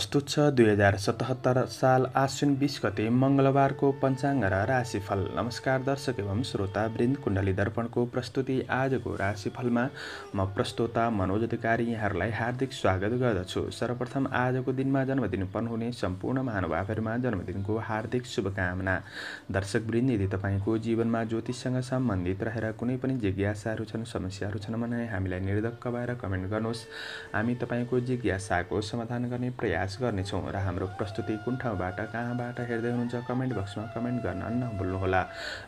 प्रस्तुत छ दुई हजार सतहत्तर साल आश्विन बिस गते मङ्गलबारको पञ्चाङ्ग र राशिफल नमस्कार दर्शक एवं श्रोता वृन्द कुण्डली दर्पणको प्रस्तुति आजको राशिफलमा म प्रस्तोता मनोज अधिकारी यहाँहरूलाई हार्दिक स्वागत गर्दछु सर्वप्रथम आजको दिनमा जन्मदिन पर्नुहुने सम्पूर्ण महानुभावहरूमा जन्मदिनको हार्दिक शुभकामना दर्शक वृन्द यदि तपाईँको जीवनमा ज्योतिषसँग सम्बन्धित रहेर कुनै पनि जिज्ञासाहरू छन् समस्याहरू छन् भने हामीलाई निर्धक्क भएर कमेन्ट गर्नुहोस् हामी तपाईँको जिज्ञासाको समाधान गर्ने प्रयास प्रयास गर्नेछौँ र हाम्रो प्रस्तुति कुन ठाउँबाट कहाँबाट हेर्दै हुनुहुन्छ कमेन्ट बक्समा कमेन्ट गर्न नभुल्नुहोला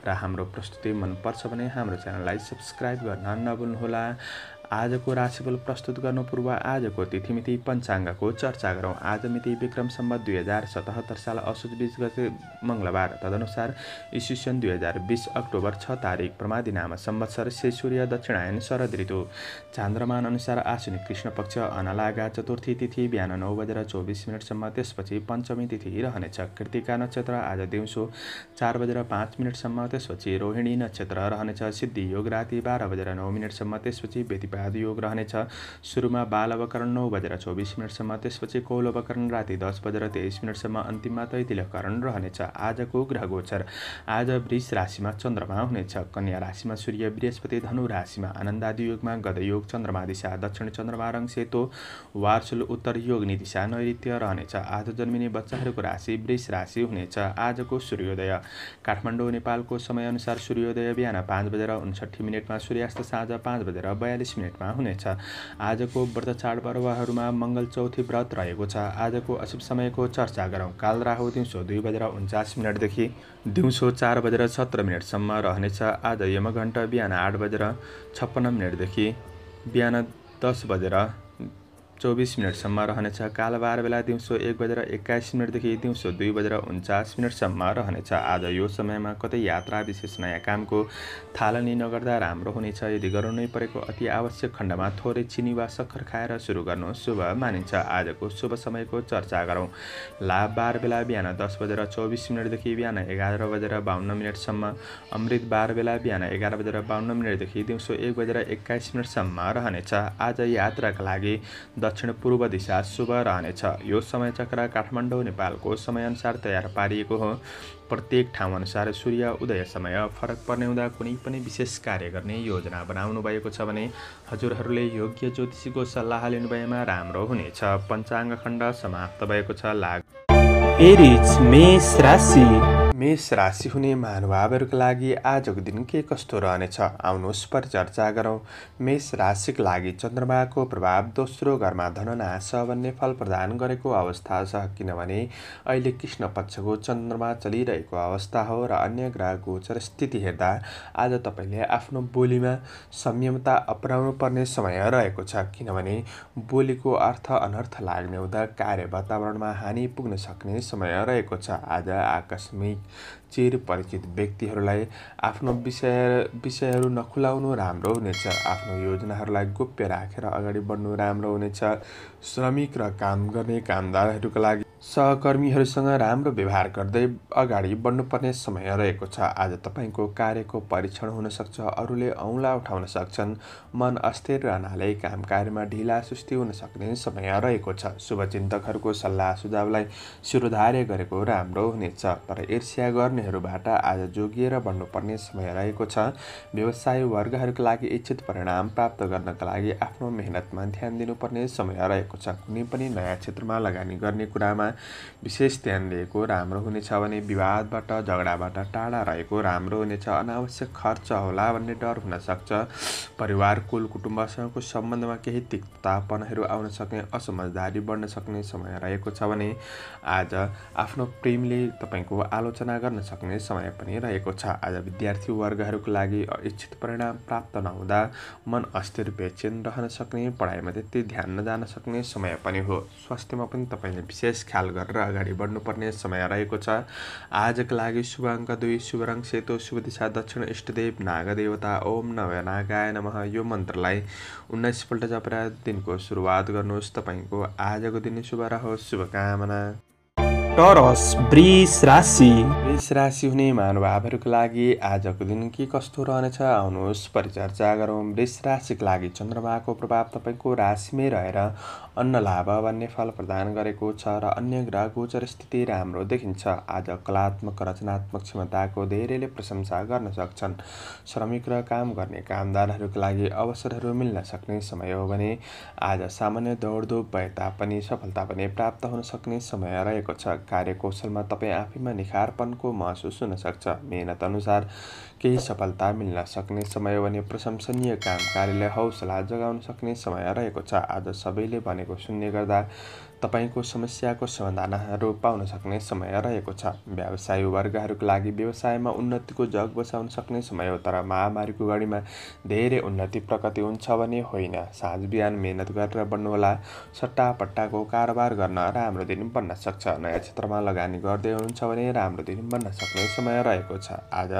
र हाम्रो प्रस्तुति मनपर्छ भने हाम्रो च्यानललाई सब्सक्राइब गर्न नभुल्नुहोला आजको राशिफल प्रस्तुत गर्नु पूर्व आजको तिथिमिति पञ्चाङ्गको चर्चा गरौँ आज मिति विक्रम सम्बत दुई हजार सतहत्तर साल असोज बिस गते मङ्गलबार तदनुसार इस्वी सन् दुई हजार बिस अक्टोबर छ तारिक प्रमादिनामा सम्वत्सर श्री सूर्य दक्षिणायन शरद ऋतु चान्द्रमान अनुसार आश्विनी कृष्ण पक्ष अनलागा चतुर्थी तिथि बिहान नौ बजेर चौबिस मिनटसम्म त्यसपछि पञ्चमी तिथि रहनेछ कृतिका नक्षत्र आज दिउँसो चार बजेर पाँच मिनटसम्म त्यसपछि रोहिणी नक्षत्र रहनेछ सिद्धि योग राति बाह्र बजेर नौ मिनटसम्म त्यसपछि बेतिपा राहु योग रहनेछ सुरुमा बाल अवकरण नौ बजेर चौबिस मिनटसम्म त्यसपछि कौल अवकरण राति दस बजेर तेइस मिनटसम्म अन्तिममा तैतिलकरण रहनेछ आजको ग्रह गोचर आज वृष राशिमा चन्द्रमा हुनेछ कन्या राशिमा सूर्य बृहस्पति धनु राशिमा आनन्दादि योगमा योग चन्द्रमा दिशा दक्षिण चन्द्रमा रङ सेतो वार्सुल उत्तर योगनी दिशा नैत्य रहनेछ आज जन्मिने बच्चाहरूको राशि वृष राशि हुनेछ आजको सूर्योदय काठमाडौँ नेपालको समयअनुसार सूर्योदय बिहान पाँच बजेर उन्सठी मिनटमा सूर्यास्त साँझ पाँच बजेर बयालिस मिनट मिनेटमा हुनेछ आजको व्रत चाडपर्वहरूमा मङ्गल चौथी व्रत रहेको छ आजको अशुभ समयको चर्चा गरौँ काल राहु दिउँसो दुई बजेर उन्चास मिनटदेखि दिउँसो चार बजेर सत्र मिनटसम्म रहनेछ आज यमघण्ट बिहान आठ बजेर छप्पन्न मिनटदेखि बिहान दस बजेर चौबिस मिनटसम्म रहनेछ काल बाह्र बेला दिउँसो एक बजेर एक्काइस मिनटदेखि दिउँसो दुई बजेर उन्चास मिनटसम्म रहनेछ आज यो समयमा कतै यात्रा विशेष नयाँ कामको थालनी नगर्दा राम्रो हुनेछ यदि गराउनै परेको अति आवश्यक खण्डमा थोरै चिनी वा सक्खर खाएर सुरु गर्नु शुभ मानिन्छ आजको शुभ समयको चर्चा गरौँ लाभ बाह्र बेला बिहान दस बजेर चौबिस मिनटदेखि बिहान एघार बजेर बाहन्न मिनटसम्म अमृत बाह्र बेला बिहान एघार बजेर बाहन्न मिनटदेखि दिउँसो एक बजेर एक्काइस मिनटसम्म रहनेछ आज यात्राका लागि दक्षिण पूर्व दिशा शुभ रहनेछ यो समय चक्र काठमाडौँ नेपालको समयअनुसार तयार पारिएको हो प्रत्येक ठाउँअनुसार सूर्य उदय समय फरक पर्ने हुँदा कुनै पनि विशेष कार्य गर्ने योजना बनाउनु भएको छ भने हजुरहरूले योग्य ज्योतिषीको सल्लाह लिनु भएमा राम्रो हुनेछ पञ्चाङ्ग खण्ड समाप्त भएको छ लाग एरिज मेष राशि मेष राशि हुने महानुभावहरूको लागि आजको दिन के कस्तो रहनेछ आउनुहोस् पर चर्चा गरौँ मेष राशिको लागि चन्द्रमाको प्रभाव दोस्रो घरमा धननाश भन्ने फल प्रदान गरेको अवस्था छ किनभने अहिले कृष्ण पक्षको चन्द्रमा चलिरहेको अवस्था हो र अन्य ग्रह गोचर स्थिति हेर्दा आज तपाईँले आफ्नो बोलीमा संयमता अपनाउनु पर्ने समय रहेको छ किनभने बोलीको अर्थ अनर्थ लाग्ने हुँदा कार्य वातावरणमा हानि पुग्न सक्ने समय रहेको छ आज आकस्मिक चिर परिचित व्यक्तिहरूलाई आफ्नो विषय विषयहरू नखुलाउनु राम्रो हुनेछ आफ्नो योजनाहरूलाई गोप्य राखेर अगाडि बढ्नु राम्रो हुनेछ श्रमिक र काम गर्ने कामदारहरूको लागि सहकर्मीहरूसँग राम्रो व्यवहार गर्दै अगाडि बढ्नुपर्ने समय रहेको छ आज तपाईँको कार्यको परीक्षण हुनसक्छ अरूले औँला उठाउन सक्छन् मन अस्थिर रहनाले काम कार्यमा ढिला सुस्ती हुन सक्ने समय रहेको छ शुभचिन्तकहरूको सल्लाह सुझावलाई सुरुधार्य गरेको राम्रो हुनेछ तर ईर्ष्या गर्नेहरूबाट आज जोगिएर बढ्नुपर्ने समय रहेको छ व्यवसाय वर्गहरूका लागि इच्छित परिणाम प्राप्त गर्नका लागि आफ्नो मेहनतमा ध्यान दिनुपर्ने समय रहेको छ कुनै पनि नयाँ क्षेत्रमा लगानी गर्ने कुरामा विशेष ध्यान दिएको राम्रो हुनेछ भने विवादबाट झगडाबाट टाढा रहेको राम्रो हुनेछ अनावश्यक खर्च होला भन्ने डर हुनसक्छ परिवार कुल कुटुम्बसँगको सम्बन्धमा केही तिक्तापनहरू आउन सक्ने असमझदारी बढ्न सक्ने समय रहेको छ भने आज आफ्नो प्रेमले तपाईँको आलोचना गर्न सक्ने समय पनि रहेको छ आज विद्यार्थी वर्गहरूको लागि इच्छित परिणाम प्राप्त नहुँदा मन अस्थिर बेचेन रहन सक्ने पढाइमा त्यति ध्यान नजान सक्ने समय पनि हो स्वास्थ्यमा पनि तपाईँले विशेष ख्याल हाल गरेर अगाडि बढ्नुपर्ने समय रहेको छ आजको लागि शुभ अङ्क दुई शुभ रङ सेतो शुभ दिशा दक्षिण इष्टदेव नागदेवता ओम नभ नागाय नमः यो मन्त्रलाई उन्नाइसपल्ट जपरा दिनको सुरुवात गर्नुहोस् तपाईँको आजको दिन शुभ रहोस् शुभकामना टरस वृष राशि वृष राशि हुने महानुभावहरूको लागि आजको दिन के कस्तो रहनेछ आउनुहोस् परिचर्चा गरौँ वृष राशिको लागि चन्द्रमाको प्रभाव तपाईँको राशिमै रहेर अन्न लाभ भन्ने फल प्रदान गरेको छ र अन्य ग्रह गोचर स्थिति राम्रो देखिन्छ आज कलात्मक रचनात्मक क्षमताको धेरैले प्रशंसा गर्न सक्छन् श्रमिक र काम गर्ने कामदारहरूको लागि अवसरहरू मिल्न सक्ने समय हो भने आज सामान्य दौडधुप भए तापनि सफलता पनि प्राप्त हुन सक्ने समय रहेको छ कार्यकौशलमा तपाईँ आफैमा निखारपनको महसुस हुनसक्छ मेहनत अनुसार केही सफलता मिल्न सक्ने समय भने प्रशंसनीय काम कार्यलाई हौसला जगाउन सक्ने समय रहेको छ आज सबैले भनेको सुन्ने गर्दा तपाईँको समस्याको समाधानहरू पाउन सक्ने समय रहेको छ व्यवसाय वर्गहरूको लागि व्यवसायमा उन्नतिको जग बसाउन सक्ने समय हो तर महामारीको घडीमा धेरै उन्नति प्रगति हुन्छ भने होइन साँझ बिहान मिहिनेत गरेर बन्नुहोला सट्टापट्टाको कारोबार गर्न राम्रो दिन बन्न सक्छ नयाँ क्षेत्रमा लगानी गर्दै हुनुहुन्छ भने राम्रो दिन बन्न सक्ने समय रहेको छ आज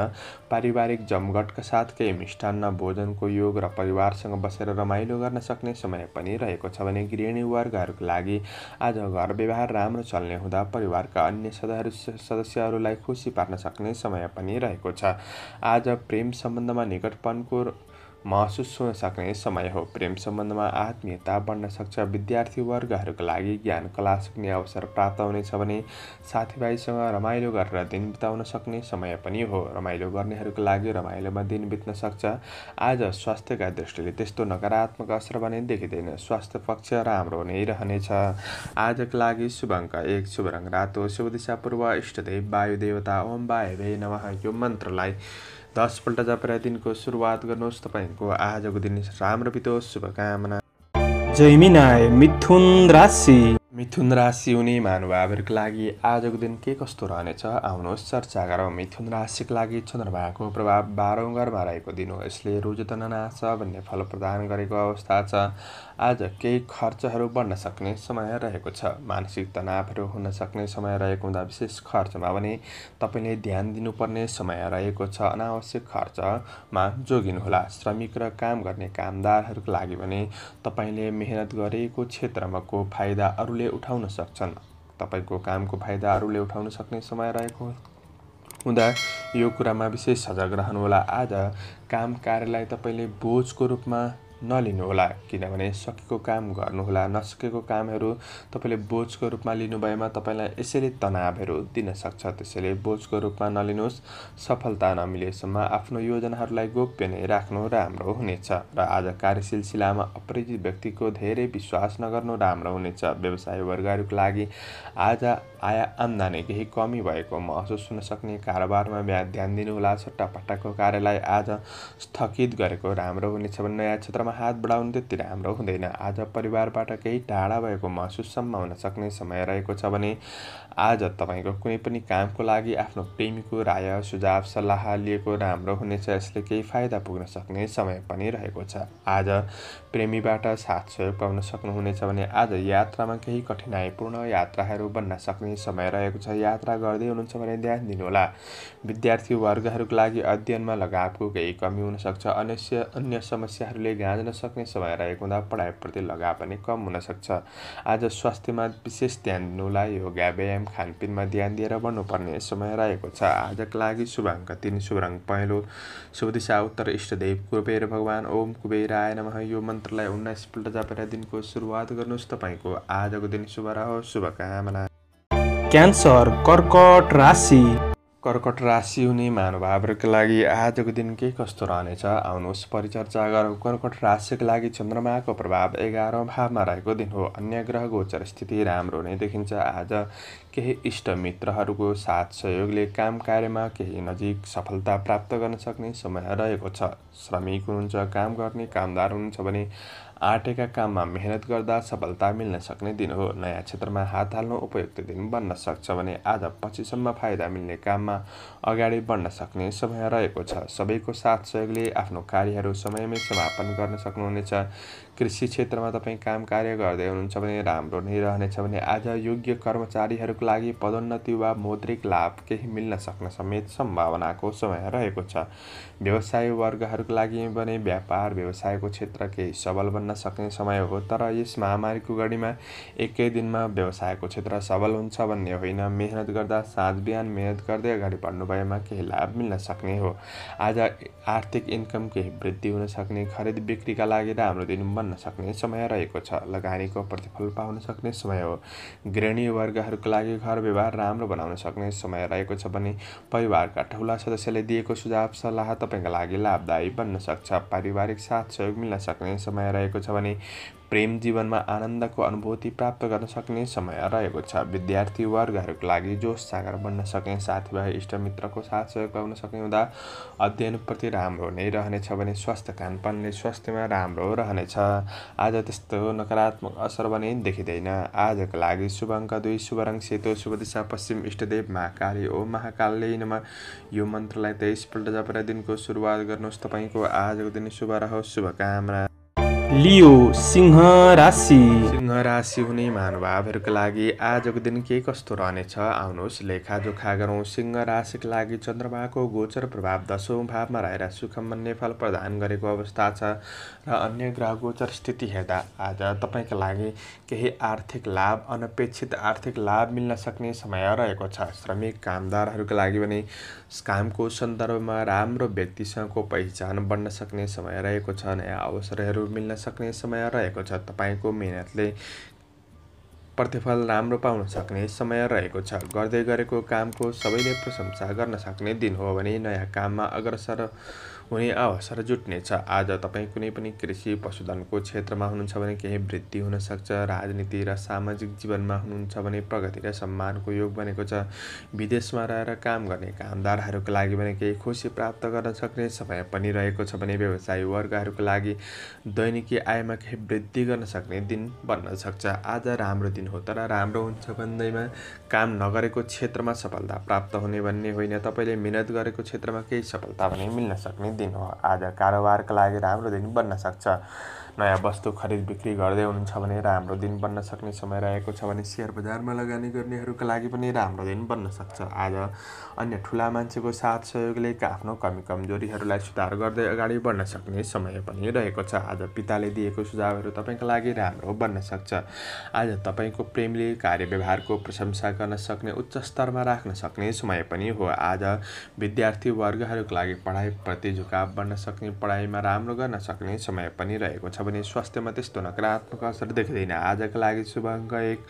पारिवारिक जमघटका साथ केही मिष्टान्न भोजनको योग र परिवारसँग बसेर रमाइलो गर्न सक्ने समय पनि रहेको छ भने गृहिणी वर्गहरूको लागि आज घर व्यवहार राम्रो चल्ने हुँदा परिवारका अन्य सदहरू सदस्यहरूलाई खुसी पार्न सक्ने समय पनि रहेको छ आज प्रेम सम्बन्धमा निकटपनको महसुस हुन सक्ने समय हो प्रेम सम्बन्धमा आत्मीयता बढ्न सक्छ विद्यार्थीवर्गहरूको लागि ज्ञान कला सिक्ने अवसर प्राप्त हुनेछ भने साथीभाइसँग रमाइलो गरेर दिन बिताउन सक्ने समय पनि हो रमाइलो गर्नेहरूको लागि रमाइलोमा दिन बित्न सक्छ आज स्वास्थ्यका दृष्टिले त्यस्तो नकारात्मक असर भने देखिँदैन स्वास्थ्य पक्ष राम्रो नै रहनेछ आजको लागि शुभ एक शुभ रङ रातो शुभ दिशा पूर्व इष्टदेव वायु देवता ओम बाय नमः यो मन्त्रलाई दसपल्ट जपरा दिनको सुरुवात गर्नुहोस् तपाईँको आजको दिन राम्रो बितोस् शुभकामना जय मिनाय मिथुन राशि मिथुन राशि हुने महानुभावहरूको लागि आजको दिन के कस्तो रहनेछ आउनुहोस् चर्चा गरौँ मिथुन राशिको लागि चन्द्रमाको प्रभाव बाह्रौँ घरमा रहेको दिन हो यसले रोज रोजतनाश भन्ने फल प्रदान गरेको अवस्था छ आज केही खर्चहरू बढ्न सक्ने समय रहेको छ मानसिक तनावहरू हुन सक्ने समय रहेको हुँदा विशेष खर्चमा भने तपाईँले ध्यान दिनुपर्ने समय रहेको छ अनावश्यक खर्चमा जोगिनुहोला श्रमिक र काम गर्ने कामदारहरूको लागि भने तपाईँले मेहनत गरेको क्षेत्रमाको फाइदा अरूले उठाउन सक्छन् तपाईँको कामको फाइदा अरूले उठाउन सक्ने समय रहेको हुँदा यो कुरामा विशेष सजग रहनुहोला आज काम कार्यलाई तपाईँले बोझको रूपमा नलिनुहोला किनभने सकेको काम गर्नुहोला नसकेको कामहरू तपाईँले बोझको रूपमा लिनुभएमा तपाईँलाई यसैले तनावहरू दिन सक्छ त्यसैले बोझको रूपमा नलिनुहोस् सफलता नमिलेसम्म आफ्नो योजनाहरूलाई गोप्य नै राख्नु राम्रो हुनेछ र आज कार्य सिलसिलामा अपरिचित व्यक्तिको धेरै विश्वास नगर्नु राम्रो हुनेछ व्यवसाय वर्गहरूको लागि आज आया आम्दानी केही कमी भएको महसुस हुन सक्ने कारोबारमा ध्यान दिनुहोला सट्टापट्टाको कार्यलाई आज स्थगित गरेको राम्रो हुनेछ भने नयाँ क्षेत्रमा हात बढाउनु त्यति राम्रो हुँदैन आज परिवारबाट केही टाढा भएको महसुससम्म हुन सक्ने समय रहेको छ भने आज तपाईँको कुनै पनि कामको लागि आफ्नो प्रेमीको राय सुझाव सल्लाह लिएको राम्रो हुनेछ यसले केही फाइदा पुग्न सक्ने समय पनि रहेको छ आज प्रेमीबाट साथ सहयोग पाउन सक्नुहुनेछ भने आज यात्रामा केही कठिनाइपूर्ण यात्राहरू बन्न सक्ने समय रहेको छ यात्रा गर्दै हुनुहुन्छ भने ध्यान दिनुहोला विद्यार्थी वर्गहरूको लागि अध्ययनमा लगावको केही कमी हुनसक्छ अन्य अन्य समस्याहरूले गाँज्न सक्ने समय रहेको हुँदा पढाइप्रति लगाव पनि कम हुनसक्छ आज स्वास्थ्यमा विशेष ध्यान दिनुहोला योगा व्यायाम व्यायाम खानपिनमा ध्यान दिएर गर्नुपर्ने समय रहेको छ आजको लागि शुभाङ्क तिन शुभाङ्क पहेँलो शुभ दिशा उत्तर इष्टदेव कुबेर भगवान ओम कुबेर आएन यो मन्त्रलाई उन्नाइसपल्ट जापेर दिनको सुरुवात गर्नुहोस् तपाईँको आजको दिन शुभ रह शुभकामना क्यान्सर कर्कट राशि कर्कट राशि हुने महानुभावहरूको लागि आजको दिन के कस्तो रहनेछ आउनुहोस् परिचर्चा गरौँ कर्कट राशिको लागि चन्द्रमाको प्रभाव एघारौँ भावमा रहेको दिन हो अन्य ग्रह गोचर स्थिति राम्रो नै देखिन्छ आज केही इष्ट मित्रहरूको साथ सहयोगले काम कार्यमा केही नजिक सफलता प्राप्त गर्न सक्ने समय रहेको छ श्रमिक हुनुहुन्छ काम गर्ने कामदार हुनुहुन्छ भने आँटेका काममा मेहनत गर्दा सफलता मिल्न सक्ने दिन हो नयाँ क्षेत्रमा हात हाल्नु उपयुक्त दिन बन्न सक्छ भने आज पछिसम्म फाइदा मिल्ने काममा अगाडि बढ्न सक्ने समय रहेको छ सबैको साथ सहयोगले आफ्नो कार्यहरू समयमै समापन गर्न सक्नुहुनेछ कृषि क्षेत्रमा तपाईँ काम कार्य गर्दै हुनुहुन्छ भने राम्रो नै रहनेछ भने आज योग्य कर्मचारीहरूको लागि पदोन्नति वा मौद्रिक लाभ केही मिल्न सक्न समेत सम्भावनाको समय रहेको छ व्यवसाय वर्गहरूको लागि भने व्यापार व्यवसायको क्षेत्र केही सबल बन्न सक्ने समय हो तर यस महामारीको घडीमा एकै दिनमा व्यवसायको क्षेत्र सबल हुन्छ भन्ने होइन मेहनत गर्दा साँझ बिहान मेहनत गर्दै अगाडि बढ्नु भएमा केही लाभ मिल्न सक्ने हो आज आर्थिक इन्कम केही वृद्धि हुन सक्ने खरिद बिक्रीका लागि राम्रो दिन बन्न सक्ने समय रहेको छ लगानीको प्रतिफल पाउन सक्ने समय हो गृहणी वर्गहरूका लागि घर व्यवहार राम्रो बनाउन सक्ने समय रहेको छ भने परिवारका ठुला सदस्यले दिएको सुझाव सल्लाह तपाईँका लागि लाभदायी बन्न सक्छ पारिवारिक साथ सहयोग मिल्न सक्ने समय रहेको छ भने प्रेम जीवनमा आनन्दको अनुभूति प्राप्त गर्न सक्ने समय रहेको छ विद्यार्थी वर्गहरूको लागि जोस सागर बन्न सके साथीभाइ इष्टमित्रको साथ सहयोग गर्न सक्ने हुँदा अध्ययनप्रति राम्रो नै रहनेछ भने स्वास्थ्य खानपानले स्वास्थ्यमा राम्रो रहनेछ आज त्यस्तो नकारात्मक असर भने देखिँदैन आजको लागि शुभङ्क दुई शुभ सेतो शुभ दिशा पश्चिम इष्टदेव महाकाली ओ महाकालले नमा यो मन्त्रलाई तेइसपल्ट जपेर दिनको सुरुवात गर्नुहोस् तपाईँको आजको दिन शुभ रहोस् शुभकामना लियो सिंह राशि सिंह राशि हुने महानुभावहरूको लागि आजको दिन के कस्तो रहनेछ आउनुहोस् लेखाजोखा गरौँ सिंह राशिका लागि चन्द्रमाको गोचर प्रभाव दसौँ भावमा रहेर सुखम भन्ने फल प्रदान गरेको अवस्था छ र अन्य ग्रह गोचर स्थिति हेर्दा आज तपाईँका लागि केही आर्थिक लाभ अनपेक्षित आर्थिक लाभ मिल्न सक्ने समय रहेको छ श्रमिक कामदारहरूको लागि भने कामको सन्दर्भमा राम्रो व्यक्तिसँगको पहिचान बन्न सक्ने समय रहेको छ नयाँ अवसरहरू मिल्न सक्ने समय रहेको छ तपाईँको मेहनतले प्रतिफल राम्रो पाउन सक्ने समय रहेको छ गर्दै गरेको कामको सबैले प्रशंसा गर्न सक्ने दिन हो भने नयाँ काममा अग्रसर हुने अवसर जुट्नेछ आज तपाईँ कुनै पनि कृषि पशुधनको क्षेत्रमा हुनुहुन्छ भने केही वृद्धि हुनसक्छ राजनीति र सामाजिक जीवनमा हुनुहुन्छ भने प्रगति र सम्मानको योग बनेको छ विदेशमा रहेर काम गर्ने कामदारहरूको लागि भने केही खुसी प्राप्त गर्न सक्ने समय पनि रहेको छ भने व्यवसाय वर्गहरूको लागि दैनिकी आयमा केही वृद्धि गर्न सक्ने दिन बन्न सक्छ आज राम्रो दिन हो तर राम्रो हुन्छ भन्दैमा काम नगरेको क्षेत्रमा सफलता प्राप्त हुने भन्ने होइन तपाईँले मिहिनेत गरेको क्षेत्रमा केही सफलता भने मिल्न सक्ने दिन दिन हो आज कारोबारका लागि राम्रो दिन बन्न सक्छ नयाँ वस्तु खरिद बिक्री गर्दै हुनुहुन्छ भने राम्रो दिन बन्न सक्ने समय रहेको छ भने सेयर बजारमा लगानी गर्नेहरूका लागि पनि राम्रो दिन बन्न सक्छ आज अन्य ठुला मान्छेको साथ सहयोगले आफ्नो कमी कमजोरीहरूलाई सुधार गर्दै अगाडि बढ्न सक्ने समय पनि रहेको छ आज पिताले दिएको सुझावहरू तपाईँको लागि राम्रो बन्न सक्छ आज तपाईँको प्रेमले कार्य व्यवहारको प्रशंसा गर्न सक्ने उच्च स्तरमा राख्न सक्ने समय पनि हो आज विद्यार्थी वर्गहरूको लागि पढाइप्रति झुकाव बन्न सक्ने पढाइमा राम्रो गर्न सक्ने समय पनि रहेको छ भने स्वास्थ्यमा त्यस्तो नकारात्मक असर देखिँदैन आजको लागि शुभाङ्क एक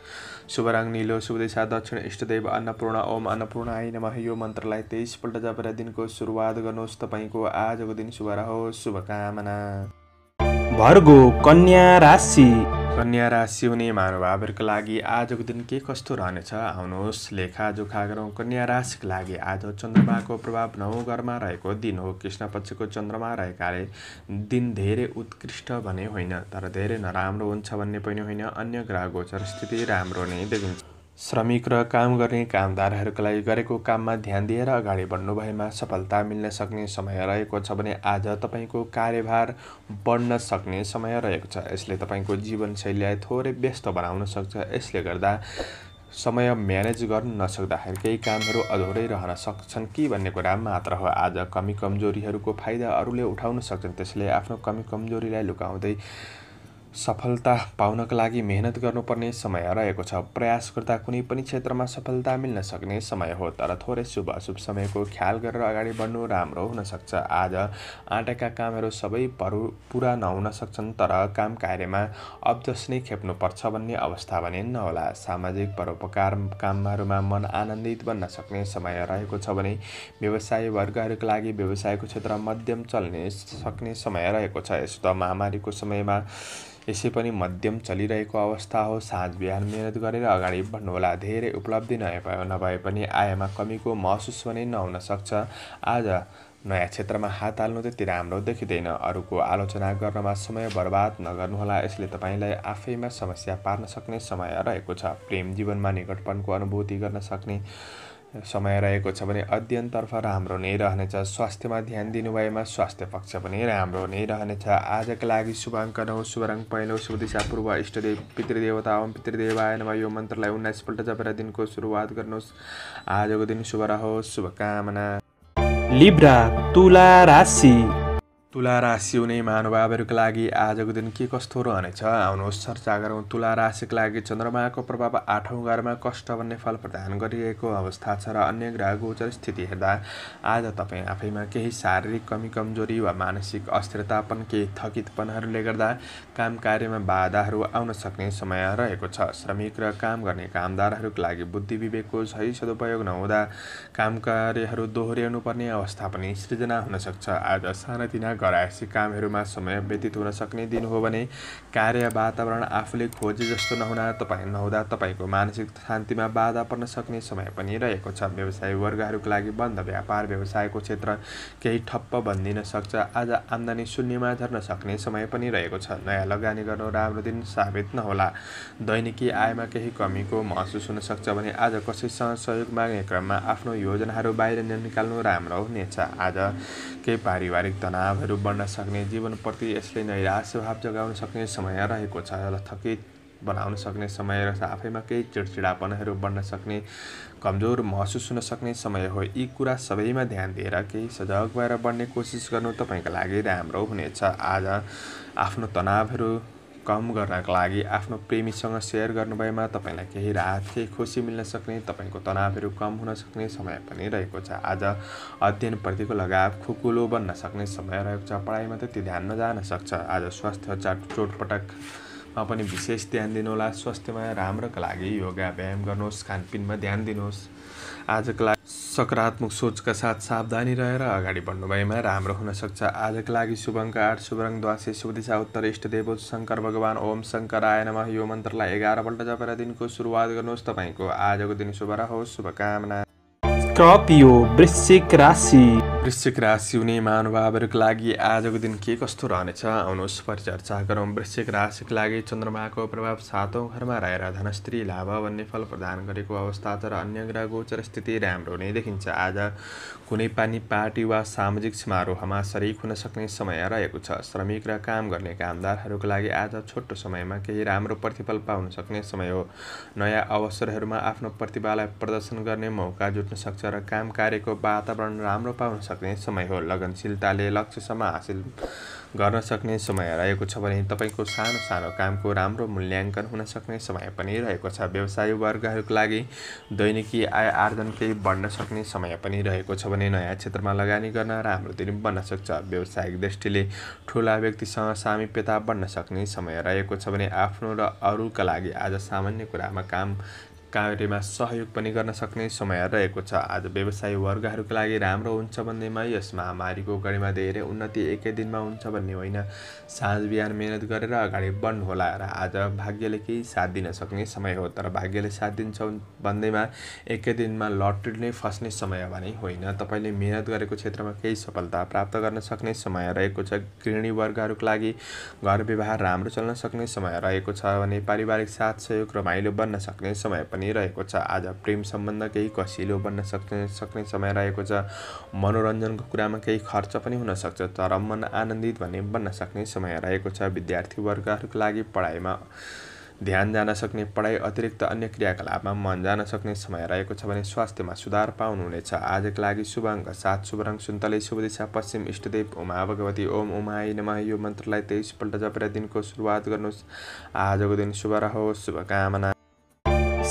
शुभराङ निलो शुभ दिशा दक्षिण इष्टदेव अन्नपूर्ण ओम अन्नपूर्ण नमः यो मन्त्रलाई तेइसपल्ट जापेर दिनको सुरुवात गर्नुहोस् तपाईँको आजको दिन शुभ रहोस् शुभकामना भर्गो कन्या राशि कन्या राशि हुने महानुभावहरूको लागि आजको दिन के कस्तो रहनेछ आउनुहोस् लेखाजोखा गरौँ कन्या राशिको लागि आज चन्द्रमाको प्रभाव नौ घरमा रहेको दिन हो कृष्ण पक्षको चन्द्रमा रहेकाले दिन धेरै उत्कृष्ट भने होइन तर धेरै नराम्रो हुन्छ भन्ने पनि होइन अन्य ग्रह गोचर स्थिति राम्रो नै देखिन्छ श्रमिक र काम गर्ने कामदारहरूका लागि गरेको काममा ध्यान दिएर अगाडि बढ्नु भएमा सफलता मिल्न सक्ने समय रहेको छ भने आज तपाईँको कार्यभार बढ्न सक्ने समय रहेको छ यसले तपाईँको जीवनशैलीलाई थोरै व्यस्त बनाउन सक्छ यसले गर्दा समय म्यानेज गर्न नसक्दाखेरि केही कामहरू अधुरै रहन सक्छन् कि भन्ने कुरा मात्र हो आज कमी कमजोरीहरूको फाइदा अरूले उठाउन सक्छन् त्यसले आफ्नो कमी कमजोरीलाई लुकाउँदै सफलता पाउनका लागि मेहनत गर्नुपर्ने समय रहेको छ प्रयास गर्दा कुनै पनि क्षेत्रमा सफलता मिल्न सक्ने समय हो तर थोरै शुभ अशुभ समयको ख्याल गरेर अगाडि बढ्नु राम्रो हुनसक्छ आज आँटेका कामहरू सबै परु पुरा नहुन सक्छन् तर काम कार्यमा अब्जस नै खेप्नुपर्छ भन्ने अवस्था भने नहोला सामाजिक परोपकार कामहरूमा मन आनन्दित बन्न सक्ने समय रहेको छ भने व्यवसाय वर्गहरूको लागि व्यवसायको क्षेत्र मध्यम चल्ने सक्ने समय रहेको छ यस्तो महामारीको समयमा यसै पनि मध्यम चलिरहेको अवस्था हो साँझ बिहान मिहिनेत गरेर अगाडि बढ्नुहोला धेरै उपलब्धि नभए नभए पनि आयमा कमीको महसुस पनि नहुन सक्छ आज नयाँ क्षेत्रमा हात हाल्नु त्यति राम्रो देखिँदैन अरूको आलोचना गर्नमा समय बर्बाद नगर्नुहोला यसले तपाईँलाई आफैमा समस्या पार्न सक्ने समय रहेको छ प्रेम जीवनमा निकटपनको अनुभूति गर्न सक्ने समय रहेको छ भने अध्ययनतर्फ राम्रो नै रहनेछ स्वास्थ्यमा ध्यान दिनुभएमा स्वास्थ्य पक्ष पनि राम्रो नै रहनेछ आजका लागि शुभाङ्क नौ शुभ रङ पहिलो शुभ दिशा पूर्व इष्टदेव पितृदेवता ओम पितृदेवाय नमा यो मन्त्रलाई उन्नाइसपल्ट जपेर दिनको सुरुवात गर्नुहोस् आजको दिन शुभ रहोस् शुभकामना लिब्रा तुला राशि तुला राशि हुने महानुभावहरूको लागि आजको दिन के कस्तो रहनेछ आउनुहोस् चर्चा गरौँ तुला राशिको लागि चन्द्रमाको प्रभाव आठौँ घरमा कष्ट भन्ने फल प्रदान गरिएको अवस्था छ र अन्य ग्रह गोचर स्थिति हेर्दा आज तपाईँ आफैमा केही शारीरिक कमी कमजोरी वा मानसिक अस्थिरतापन केही थकितपनहरूले गर्दा काम कार्यमा बाधाहरू आउन सक्ने समय रहेको छ श्रमिक र काम गर्ने कामदारहरूको लागि बुद्धि विवेकको सही सदुपयोग नहुँदा काम कार्यहरू दोहोऱ्याउनु अवस्था पनि सृजना हुनसक्छ आज सानातिना गराएपछि कामहरूमा समय व्यतीत हुन सक्ने दिन हो भने कार्य वातावरण आफूले खोजे जस्तो नहुना तपाईँ नहुँदा तपाईँको मानसिक शान्तिमा बाधा पर्न सक्ने समय पनि रहेको छ व्यवसाय वर्गहरूको लागि बन्द व्यापार व्यवसायको क्षेत्र केही ठप्प बनिदिन सक्छ आज आम्दानी शून्यमा झर्न सक्ने समय पनि रहेको छ नयाँ लगानी गर्नु राम्रो दिन साबित नहोला दैनिकी आयमा केही कमीको महसुस हुन सक्छ भने आज कसैसँग सहयोग माग्ने क्रममा आफ्नो योजनाहरू बाहिर निकाल्नु राम्रो हुनेछ आज केही पारिवारिक तनावहरू समस्याहरू बढ्न सक्ने जीवनप्रति यसले भाव जगाउन सक्ने समय रहेको छ र थकित बनाउन सक्ने समय र आफैमा केही चिडचिडापनहरू बढ्न सक्ने कमजोर महसुस हुन सक्ने समय हो यी कुरा सबैमा ध्यान दिएर केही सजग भएर बढ्ने कोसिस गर्नु तपाईँको लागि राम्रो हुनेछ आज आफ्नो तनावहरू कम गर्नको लागि आफ्नो प्रेमीसँग सेयर गर्नुभएमा तपाईँलाई केही राहत केही खुसी मिल्न सक्ने तपाईँको तनावहरू कम हुन सक्ने समय पनि रहेको छ आज अध्ययनप्रतिको लगाव खुकुलो बन्न सक्ने समय रहेको छ पढाइमा त्यति ध्यान नजान सक्छ आज स्वास्थ्य चोटपटक मा पनि विशेष ध्यान दिनुहोला स्वास्थ्यमा राम्रोको लागि योगा व्यायाम गर्नुहोस् खानपिनमा ध्यान दिनुहोस् आजको लागि सकारात्मक सोचका साथ सावधानी रहेर अगाडि बढ्नुभएमा राम्रो हुनसक्छ आजको लागि शुभङ्क आठ शुभरङ द्वासे दिशा उत्तर इष्ट इष्टदेव शङ्कर भगवान् ओम शङ्कर आय नमः यो मन्त्रलाई एघारपल्ट जपेर दिनको सुरुवात गर्नुहोस् तपाईँको आजको दिन शुभ रहोस् शुभकामना कपियो वृश्चिक राशि वृश्चिक राशि हुने महानुभावहरूको लागि आजको दिन के कस्तो रहनेछ आउनुहोस् परिचर्चा गरौँ वृश्चिक राशिको लागि चन्द्रमाको प्रभाव सातौँ घरमा रहेर धनस्त्री लाभ भन्ने फल प्रदान गरेको अवस्था तर अन्य ग्रह गोचर स्थिति राम्रो नै देखिन्छ आज कुनै पनि पार्टी वा सामाजिक समारोहमा सरिक हुन सक्ने समय रहेको छ श्रमिक र काम गर्ने कामदारहरूको लागि आज छोटो समयमा केही राम्रो प्रतिफल पाउन सक्ने समय हो नयाँ अवसरहरूमा आफ्नो प्रतिभालाई प्रदर्शन गर्ने मौका जुट्न सक्छ र काम कार्यको वातावरण राम्रो पाउन सक्छ सक्ने समय हो लगनशीलताले लक्ष्यसम्म हासिल गर्न सक्ने समय रहेको छ भने तपाईँको सानो सानो कामको राम्रो मूल्याङ्कन हुन सक्ने समय पनि रहेको छ व्यवसाय वर्गहरूको लागि दैनिकी आय आर्जन केही बढ्न सक्ने समय पनि रहेको छ भने नयाँ क्षेत्रमा लगानी गर्न राम्रो दिन बन्न सक्छ व्यावसायिक दृष्टिले ठुला व्यक्तिसँग सामिप्यता बढ्न सक्ने समय रहेको छ भने आफ्नो र अरूका लागि आज सामान्य कुरामा काम कार्यमा सहयोग पनि गर्न सक्ने समय रहेको छ आज व्यवसायी वर्गहरूको लागि राम्रो हुन्छ भन्नेमा यस महामारीको घडीमा धेरै उन्नति एकै दिनमा हुन्छ भन्ने होइन साँझ बिहान मिहिनेत गरेर अगाडि बढ्नुहोला र आज भाग्यले केही साथ दिन सक्ने समय हो तर भाग्यले साथ दिन्छ भन्दैमा एकै दिनमा लटरी नै फस्ने समय भने होइन तपाईँले मिहिनेत गरेको क्षेत्रमा केही सफलता प्राप्त गर्न सक्ने समय रहेको छ गृहिणी वर्गहरूको लागि घर व्यवहार राम्रो चल्न सक्ने समय रहेको छ भने पारिवारिक साथ सहयोग रमाइलो बन्न सक्ने समय पनि भनिरहेको छ आज प्रेम सम्बन्ध केही कसिलो बन्न सक्ने सक्ने समय रहेको छ मनोरञ्जनको कुरामा केही खर्च पनि हुनसक्छ तर मन आनन्दित भने बन्न सक्ने समय रहेको छ विद्यार्थी विद्यार्थीवर्गहरूको लागि पढाइमा ध्यान जान सक्ने पढाइ अतिरिक्त अन्य क्रियाकलापमा मन जान सक्ने समय रहेको छ भने स्वास्थ्यमा सुधार पाउनुहुनेछ आजको लागि शुभ अङ्क सात शुभ रङ सुन्तले शुभ दिशा पश्चिम इष्टदेव उमा भगवती ओम उमाई नमः यो मन्त्रलाई तेइसपल्ट जपेर दिनको सुरुवात गर्नुहोस् आजको दिन शुभ रहोस् शुभकामना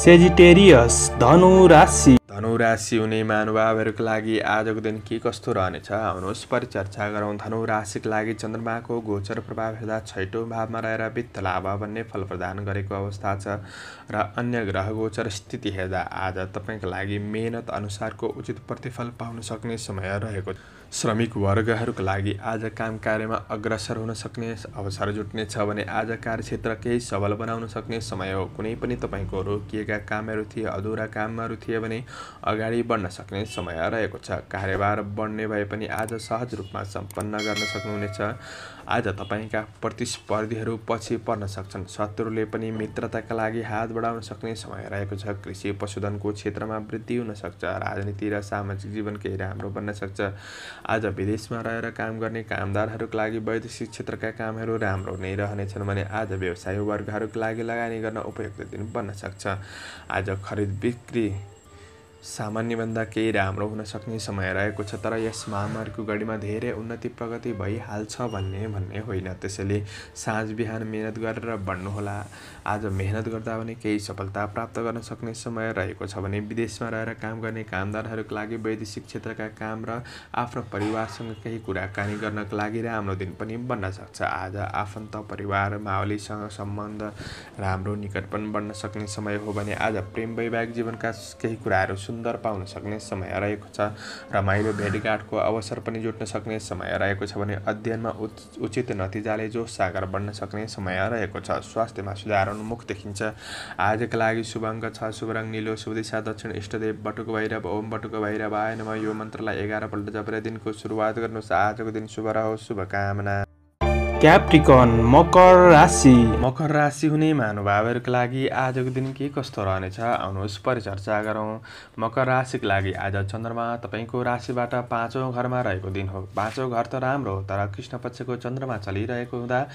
सेजिटेरियस धनु राशि धनु राशि हुने महानुभावहरूको लागि आजको दिन के कस्तो रहनेछ आउनुहोस् परिचर्चा गरौँ धनु राशिको लागि चन्द्रमाको गोचर प्रभाव हेर्दा छैटौँ भावमा रहेर वित्त लाभ भन्ने फल प्रदान गरेको अवस्था छ र अन्य ग्रह गोचर स्थिति हेर्दा आज तपाईँको लागि मेहनत अनुसारको उचित प्रतिफल पाउन सक्ने समय रहेको छ श्रमिक वर्गहरूका लागि आज काम कार्यमा अग्रसर हुन सक्ने अवसर जुट्नेछ भने आज कार्यक्षेत्र केही सबल बनाउन सक्ने समय हो कुनै पनि तपाईँको रोकिएका कामहरू थिए अधुरा कामहरू थिए भने अगाडि बढ्न सक्ने समय रहेको छ कार्यभार बढ्ने भए पनि आज सहज रूपमा सम्पन्न गर्न सक्नुहुनेछ आज तपाईँका प्रतिस्पर्धीहरू पछि पर्न सक्छन् शत्रुले पनि मित्रताका लागि हात बढाउन सक्ने समय रहेको छ कृषि पशुधनको क्षेत्रमा वृद्धि हुनसक्छ राजनीति र सामाजिक जीवन केही राम्रो बन्न सक्छ आज विदेशमा रहेर काम गर्ने कामदारहरूको लागि वैदेशिक क्षेत्रका कामहरू राम्रो नै रहनेछन् भने आज व्यवसाय वर्गहरूको लागि लगानी गर्न उपयुक्त दिन बन्न सक्छ आज खरिद बिक्री सामान्यभन्दा केही राम्रो हुन सक्ने समय रहेको छ तर यस महामारीको घडीमा धेरै उन्नति प्रगति भइहाल्छ भन्ने भन्ने होइन त्यसैले साँझ बिहान मिहिनेत गरेर भन्नुहोला आज मेहनत गर्दा भने केही सफलता प्राप्त गर्न सक्ने समय रहेको छ भने विदेशमा रहेर काम गर्ने कामदारहरूको लागि वैदेशिक क्षेत्रका काम र आफ्नो परिवारसँग केही कुराकानी गर्नको लागि राम्रो दिन पनि बन्न सक्छ आज आफन्त परिवार माओलीसँग सम्बन्ध राम्रो निकट पनि बन्न सक्ने समय हो भने आज प्रेम वैवाहिक जीवनका केही कुराहरू सुन्दर पाउन सक्ने समय रहेको छ रमाइलो भेटघाटको अवसर पनि जुट्न सक्ने समय रहेको छ भने अध्ययनमा उचित नतिजाले जो सागर बढ्न सक्ने समय रहेको छ स्वास्थ्यमा सुधार उन्मुख देखिन्छ आजका लागि शुभ अङ्क छ शुभ निलो शुभ दिशा दक्षिण इष्टदेव बटुको भैरव ओम बटुको भैरव आएनमा यो मन्त्रलाई एघारपल्ट जबरे दिनको सुरुवात गर्नुहोस् आजको दिन शुभ रहोस् शुभकामना क्याप्टिकन मकर राशि मकर राशि हुने महानुभावहरूको लागि आजको दिन के कस्तो रहनेछ आउनुहोस् परिचर्चा गरौँ मकर राशिको लागि आज चन्द्रमा तपाईँको राशिबाट पाँचौँ घरमा रहेको दिन हो पाँचौँ घर त राम्रो हो तर कृष्ण पक्षको चन्द्रमा चलिरहेको हुँदा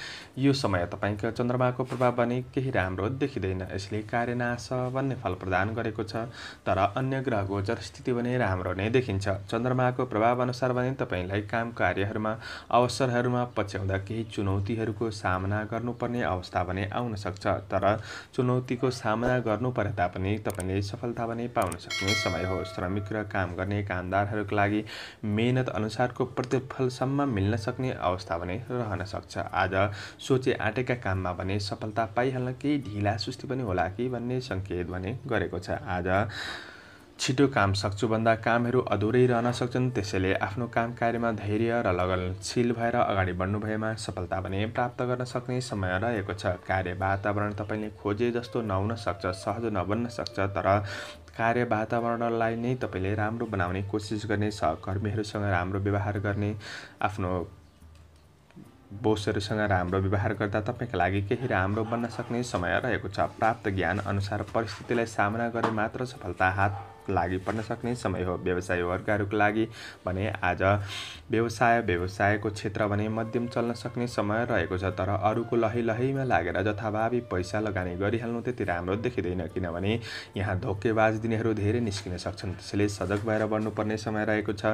यो समय तपाईँको चन्द्रमाको प्रभाव पनि केही राम्रो देखिँदैन यसले कार्यनाश भन्ने फल प्रदान गरेको छ तर अन्य ग्रह गोचर स्थिति भने राम्रो नै देखिन्छ चन्द्रमाको प्रभाव अनुसार भने तपाईँलाई काम कार्यहरूमा अवसरहरूमा पछ्याउँदा केही चुनौतीहरूको सामना गर्नुपर्ने अवस्था भने आउन सक्छ तर चुनौतीको सामना गर्नु परे तापनि तपाईँले सफलता भने पाउन सक्ने समय हो श्रमिक र काम गर्ने कामदारहरूको लागि मेहनत अनुसारको प्रतिफलसम्म मिल्न सक्ने अवस्था भने रहन सक्छ आज सोचे आँटेका काममा भने सफलता पाइहाल्न केही ढिला सुस्ती पनि होला कि भन्ने सङ्केत भने गरेको छ आज छिटो काम सक्छु भन्दा कामहरू अधुरै रहन सक्छन् त्यसैले आफ्नो काम कार्यमा धैर्य र लगनशील भएर अगाडि बढ्नु भएमा सफलता भने प्राप्त गर्न सक्ने समय रहेको छ कार्य वातावरण तपाईँले खोजे जस्तो नहुन सक्छ सहज नबन्न सक्छ तर कार्य वातावरणलाई नै तपाईँले राम्रो बनाउने कोसिस गर्ने सहकर्मीहरूसँग राम्रो व्यवहार गर्ने आफ्नो बोसहरूसँग राम्रो व्यवहार गर्दा तपाईँको लागि केही राम्रो बन्न सक्ने समय रहेको छ प्राप्त ज्ञान अनुसार परिस्थितिलाई सामना गरे मात्र सफलता हात लागि पर्न सक्ने समय हो व्यवसाय वर्गहरूको लागि भने आज व्यवसाय व्यवसायको क्षेत्र भने मध्यम चल्न सक्ने समय रहेको छ तर अरूको लहै लहैमा लागेर जथाभावी पैसा लगानी गरिहाल्नु त्यति राम्रो देखिँदैन किनभने यहाँ धोकेबाज दिनेहरू धेरै निस्किन सक्छन् त्यसैले सजग भएर बढ्नुपर्ने समय रहेको छ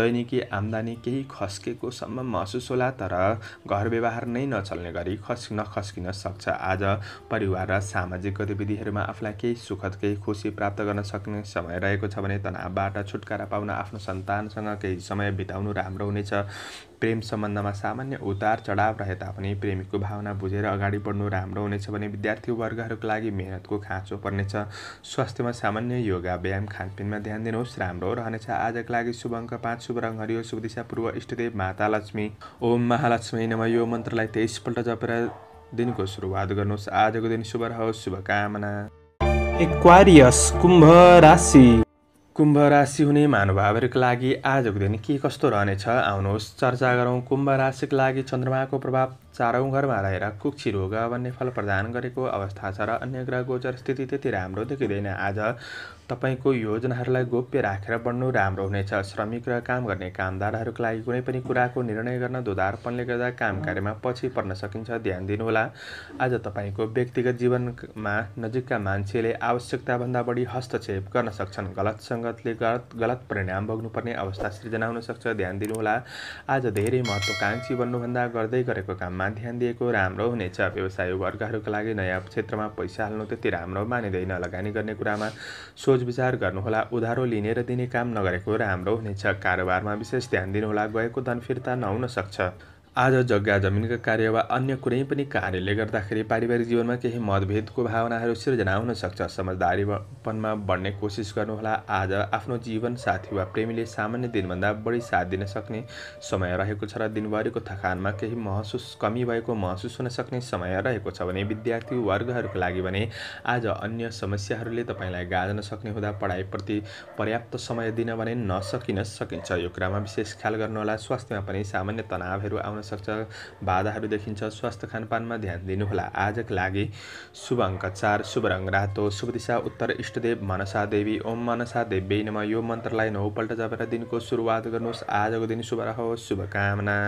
दैनिकी आम्दानी केही खस्केकोसम्म महसुस होला तर घर व्यवहार नै नचल्ने गरी खस्किन नखस्किन सक्छ आज परिवार र सामाजिक गतिविधिहरूमा आफूलाई केही सुखद केही खुसी प्राप्त गर्न सक्ने समय रहेको छ भने तनावबाट छुटकारा पाउन आफ्नो सन्तानसँग केही समय बिताउनु राम्रो हुनेछ प्रेम सम्बन्धमा सामान्य उतार चढाव रहे तापनि प्रेमीको भावना बुझेर अगाडि बढ्नु राम्रो हुनेछ भने विद्यार्थीवर्गहरूको लागि मेहनतको खाँचो पर्नेछ स्वास्थ्यमा सामान्य योगा व्यायाम खानपिनमा ध्यान दिनुहोस् राम्रो रहनेछ आजको लागि शुभ अङ्क पाँच शुभ रङ हरियो शुभ दिशा पूर्व इष्टदेव माता लक्ष्मी ओम महालक्ष्मी नम यो मन्त्रलाई तेइसपल्ट जपेर दिनको सुरुवात गर्नुहोस् आजको दिन शुभ रहोस् शुभकामना एक्वारियस कुम्भ राशि कुम्भ राशि हुने महानुभावहरूको लागि आजको दिन के कस्तो रहनेछ आउनुहोस् चर्चा गरौँ कुम्भ राशिको लागि चन्द्रमाको प्रभाव चारौँ घरमा रहेर कुक्षी रोग भन्ने फल प्रदान गरेको अवस्था छ र अन्य ग्रह गोचर स्थिति त्यति राम्रो देखिँदैन आज तपाईँको योजनाहरूलाई गोप्य राखेर बढ्नु राम्रो हुनेछ श्रमिक र काम गर्ने कामदारहरूको लागि कुनै पनि कुराको निर्णय गर्न दुधारपनले गर्दा काम कार्यमा पछि पर्न सकिन्छ ध्यान दिनुहोला आज तपाईँको व्यक्तिगत जीवनमा नजिकका मान्छेले आवश्यकताभन्दा बढी हस्तक्षेप गर्न सक्छन् गलत सङ्गतले गलत गलत परिणाम भोग्नुपर्ने अवस्था सृजना सक्छ ध्यान दिनुहोला आज धेरै महत्त्वकाङ्क्षी बन्नुभन्दा गर्दै गरेको काममा क्षेत्रमा ध्यान दिएको राम्रो हुनेछ व्यवसाय वर्गहरूका लागि नयाँ क्षेत्रमा पैसा हाल्नु त्यति राम्रो मानिँदैन लगानी गर्ने कुरामा सोच विचार गर्नुहोला उधारो लिने र दिने काम नगरेको राम्रो हुनेछ कारोबारमा विशेष ध्यान दिनुहोला गएको धन फिर्ता नहुन सक्छ आज जग्गा जमिनका कार्य वा अन्य कुनै पनि कार्यले गर्दाखेरि पारिवारिक जीवनमा केही मतभेदको भावनाहरू सिर्जना हुन सक्छ समझदारीपनमा बढ्ने कोसिस गर्नुहोला आज आफ्नो जीवन साथी वा प्रेमीले सामान्य दिनभन्दा बढी साथ दिन सक्ने समय रहेको छ र दिनभरिको थकानमा केही महसुस कमी भएको महसुस हुन सक्ने समय रहेको छ भने विद्यार्थी वर्गहरूको लागि भने आज अन्य समस्याहरूले तपाईँलाई गाजन सक्ने हुँदा पढाइप्रति पर्याप्त समय दिन भने नसकिन सकिन्छ यो कुरामा विशेष ख्याल गर्नुहोला स्वास्थ्यमा पनि सामान्य तनावहरू आउन सक्छ बाधाहरू देखिन्छ स्वास्थ्य खानपानमा ध्यान दिनुहोला आजको लागि शुभ अङ्क चार शुभ रङ रातो शुभ दिशा उत्तर इष्टदेव मनसा देवी ओम मनसा देवी नम यो मन्त्रलाई नौपल्ट जपेर दिनको सुरुवात गर्नुहोस् आजको दिन शुभ रहोस् शुभकामना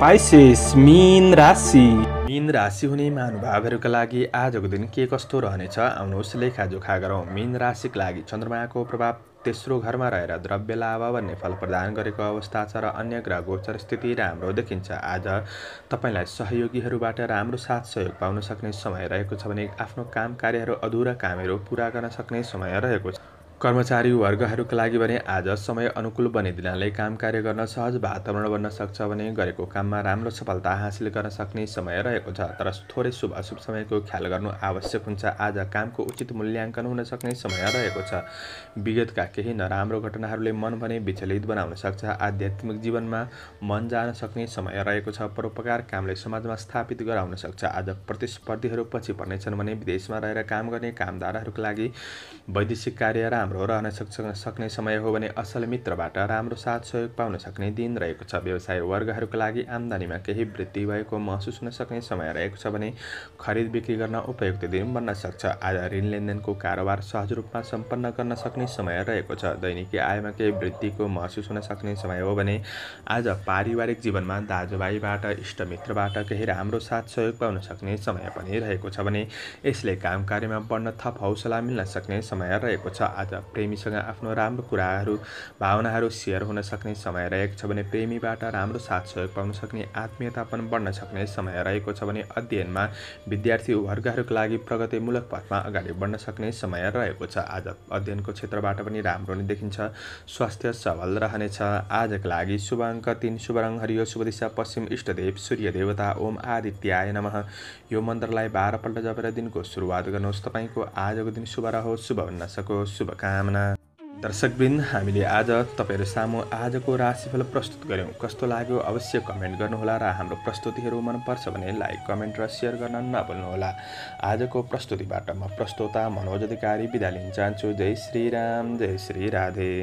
पाइसेस मीन राशि मीन राशि हुने महानुभावहरूका लागि आजको दिन के कस्तो रहनेछ आउनुहोस् लेखाजोखा गरौँ मीन राशिको लागि चन्द्रमाको प्रभाव तेस्रो घरमा रहेर द्रव्य लाभ भन्ने फल प्रदान गरेको अवस्था छ र अन्य ग्रह गोचर स्थिति राम्रो देखिन्छ आज तपाईँलाई सहयोगीहरूबाट राम्रो साथ सहयोग पाउन सक्ने समय रहेको छ भने आफ्नो काम कार्यहरू अधुरा कामहरू पुरा गर्न सक्ने समय रहेको छ कर्मचारी वर्गहरूका लागि भने आज समय अनुकूल बनिदिनाले काम कार्य गर्न सहज वातावरण बन्न सक्छ भने गरेको काममा राम्रो सफलता हासिल गर्न सक्ने समय रहेको छ तर थोरै शुभ अशुभ समयको ख्याल गर्नु आवश्यक हुन्छ आज कामको उचित मूल्याङ्कन हुन सक्ने समय रहेको छ विगतका केही नराम्रो घटनाहरूले मन भने विचलित बनाउन सक्छ आध्यात्मिक जीवनमा मन जान सक्ने समय रहेको छ परोपकार कामले समाजमा स्थापित गराउन सक्छ आज प्रतिस्पर्धीहरू पछि पर्नेछन् भने विदेशमा रहेर काम गर्ने कामदारहरूको लागि वैदेशिक कार्य राम्रो राम्रो रहन सक्छ सक्ने समय हो भने असल मित्रबाट राम्रो साथ सहयोग पाउन सक्ने दिन रहेको छ व्यवसाय वर्गहरूको लागि आम्दानीमा केही वृद्धि भएको महसुस हुन सक्ने समय रहेको छ भने खरिद बिक्री गर्न उपयुक्त दिन बन्न सक्छ आज ऋण लेनदेनको कारोबार सहज रूपमा सम्पन्न गर्न सक्ने समय रहेको छ दैनिकी आयमा केही वृद्धिको महसुस हुन सक्ने समय हो भने आज पारिवारिक जीवनमा दाजुभाइबाट इष्टमित्रबाट केही राम्रो साथ सहयोग पाउन सक्ने समय पनि रहेको छ भने यसले काम कार्यमा बढ्न थप हौसला मिल्न सक्ने समय रहेको छ आज प्रेमीसँग आफ्नो राम्रो कुराहरू भावनाहरू सेयर हुन सक्ने समय रहेको छ भने प्रेमीबाट राम्रो साथ सहयोग पाउन सक्ने आत्मीयता पनि बढ्न सक्ने समय रहेको छ भने अध्ययनमा विद्यार्थी वर्गहरूको लागि प्रगतिमूलक पथमा अगाडि बढ्न सक्ने समय रहेको छ आज अध्ययनको क्षेत्रबाट पनि राम्रो नै देखिन्छ स्वास्थ्य सबल रहनेछ आजको लागि शुभ अङ्क तिन शुभ रङ हरियो शुभ दिशा पश्चिम इष्टदेव सूर्य देवता ओम आदित्याय नम यो मन्त्रलाई बाह्रपल्ट जपेर दिनको सुरुवात गर्नुहोस् तपाईँको आजको दिन शुभ रहोस् शुभ हुन सकोस् शुभ शुभकामना दर्शकवृन्द हामीले आज तपाईँहरू सामु आजको राशिफल प्रस्तुत गऱ्यौँ कस्तो लाग्यो अवश्य कमेन्ट गर्नुहोला र हाम्रो प्रस्तुतिहरू मनपर्छ भने लाइक कमेन्ट र सेयर गर्न नभुल्नुहोला आजको प्रस्तुतिबाट म प्रस्तोता मनोज अधिकारी बिदा लिन चाहन्छु जय श्री राम जय श्री राधे